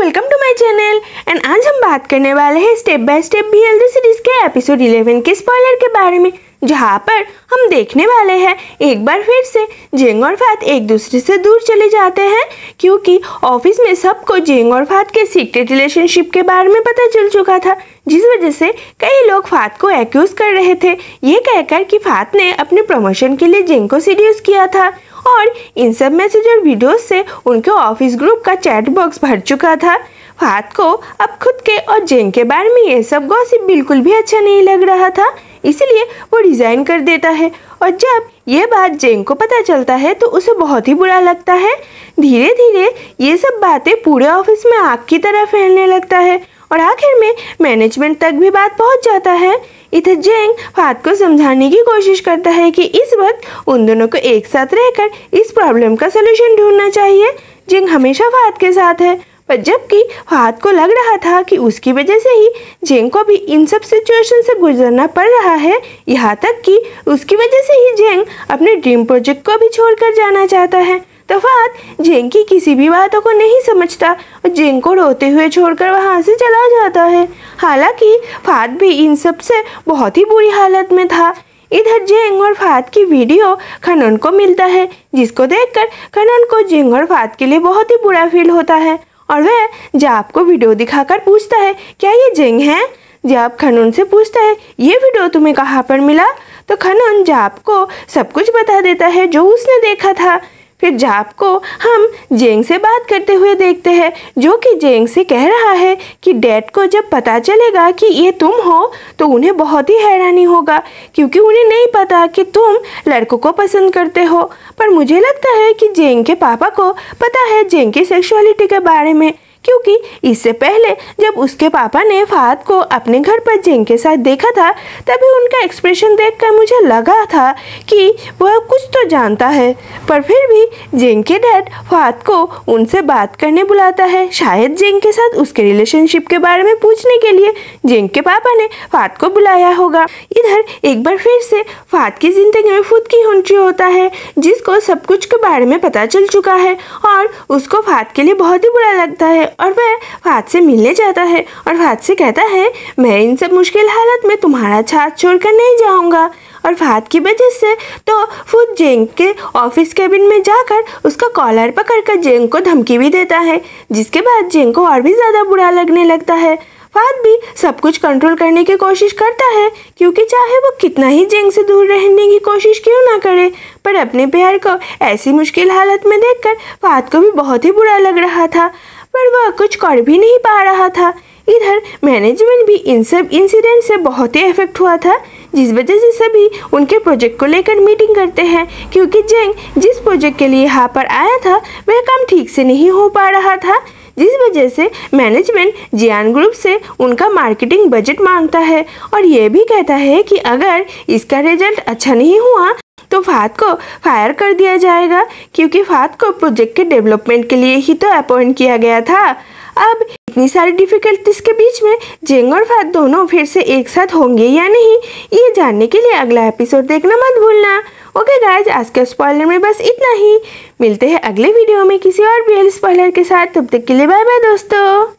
welcome to my channel and आज हम बात करने वाले हैं step by step B L series के एपिसोड 11 के स्पॉइलर के बारे में जहाँ पर हम देखने वाले हैं एक बार फिर से जेंग और फात एक दूसरे से दूर चले जाते हैं क्योंकि ऑफिस में सबको जेंग और फात के सीक्रेट रिलेशनशिप के बारे में पता चल चुका था जिस वजह से कई लोग फात को एक्यूज़ कर रहे थे ये कहकर कि फात ने अपने प्रमोशन के लिए जेंग को सीरियस किया था और इन सब मैसेज और वीडियो से उनके ऑफिस ग्रुप का चैट बॉक्स भर चुका था फात को अब खुद के और जेन के बारे में यह सब गॉसिप बिल्कुल भी अच्छा नहीं लग रहा था इसीलिए वो रिज़ाइन कर देता है और जब यह बात जेन को पता चलता है तो उसे बहुत ही बुरा लगता है धीरे धीरे ये सब बातें पूरे ऑफिस में आग की तरह फैलने लगता है और आखिर में मैनेजमेंट तक भी बात पहुंच जाता है इधर जेंग फात को समझाने की कोशिश करता है कि इस वक्त उन दोनों को एक साथ रहकर इस प्रॉब्लम का सलूशन ढूंढना चाहिए जेंग हमेशा फात के साथ है पर जबकि फात को लग रहा था कि उसकी वजह से ही जेंग को भी इन सब सिचुएशन से गुजरना पड़ रहा है यहाँ तक कि उसकी वजह से ही जेंग अपने ड्रीम प्रोजेक्ट को भी छोड़ जाना चाहता है तफात तो जेंग की किसी भी बातों को नहीं समझता और जेंग को रोते हुए छोड़कर वहाँ से चला जाता है हालांकि फात भी इन सब से बहुत ही बुरी हालत में था इधर जेंग और फात की वीडियो खनन को मिलता है जिसको देखकर खनन को जेंग और फात के लिए बहुत ही बुरा फील होता है और वह जाप को वीडियो दिखाकर पूछता है क्या ये जेंग है जाप खनन से पूछता है ये वीडियो तुम्हें कहाँ पर मिला तो खनन जाप को सब कुछ बता देता है जो उसने देखा था फिर जाप को हम जेंग से बात करते हुए देखते हैं जो कि जेंग से कह रहा है कि डैड को जब पता चलेगा कि ये तुम हो तो उन्हें बहुत ही हैरानी होगा क्योंकि उन्हें नहीं पता कि तुम लड़कों को पसंद करते हो पर मुझे लगता है कि जेंग के पापा को पता है जेंग की सेक्सुअलिटी के बारे में क्योंकि इससे पहले जब उसके पापा ने फाद को अपने घर पर जेंग के साथ देखा था तभी उनका एक्सप्रेशन देखकर मुझे लगा था कि वह कुछ तो जानता है पर फिर भी जेंग के डैड फाद को उनसे बात करने बुलाता है शायद जेंग के साथ उसके रिलेशनशिप के बारे में पूछने के लिए जेंग के पापा ने फाद को बुलाया होगा इधर एक बार फिर से फाद की ज़िंदगी में खुद की हंट्री होता है जिसको सब कुछ के बारे में पता चल चुका है और उसको फात के लिए बहुत ही बुरा लगता है और वह फाद से मिलने जाता है और फाद से कहता है मैं इन सब मुश्किल हालत में तुम्हारा छात छोड़कर नहीं जाऊंगा और फाद की वजह से तो फुद जेंग के ऑफिस कैबिन में जाकर उसका कॉलर पकड़कर जेंग को धमकी भी देता है जिसके बाद जेंग को और भी ज़्यादा बुरा लगने लगता है फाद भी सब कुछ कंट्रोल करने की कोशिश करता है क्योंकि चाहे वो कितना ही जेंग से दूर रहने की कोशिश क्यों ना करे पर अपने प्यार को ऐसी मुश्किल हालत में देखकर फाद को भी बहुत ही बुरा लग रहा था पर वह कुछ कर भी नहीं पा रहा था इधर मैनेजमेंट भी इन सब इंसिडेंट से बहुत ही अफेक्ट हुआ था जिस वजह से सभी उनके प्रोजेक्ट को लेकर मीटिंग करते हैं क्योंकि जेंग जिस प्रोजेक्ट के लिए यहाँ पर आया था वह काम ठीक से नहीं हो पा रहा था जिस वजह से मैनेजमेंट जियान ग्रुप से उनका मार्केटिंग बजट मांगता है और यह भी कहता है कि अगर इसका रिजल्ट अच्छा नहीं हुआ तो फात को फायर कर दिया जाएगा क्योंकि फात को प्रोजेक्ट के डेवलपमेंट के लिए ही तो अपॉइंट किया गया था अब इतनी सारी डिफिकल्टीज के बीच में जेंग और फात दोनों फिर से एक साथ होंगे या नहीं ये जानने के लिए अगला एपिसोड देखना मत भूलना ओके गाइज आज के स्पॉइलर में बस इतना ही मिलते हैं अगले वीडियो में किसी और रियल स्पॉइलर के साथ तब तक के लिए बाय बाय दोस्तों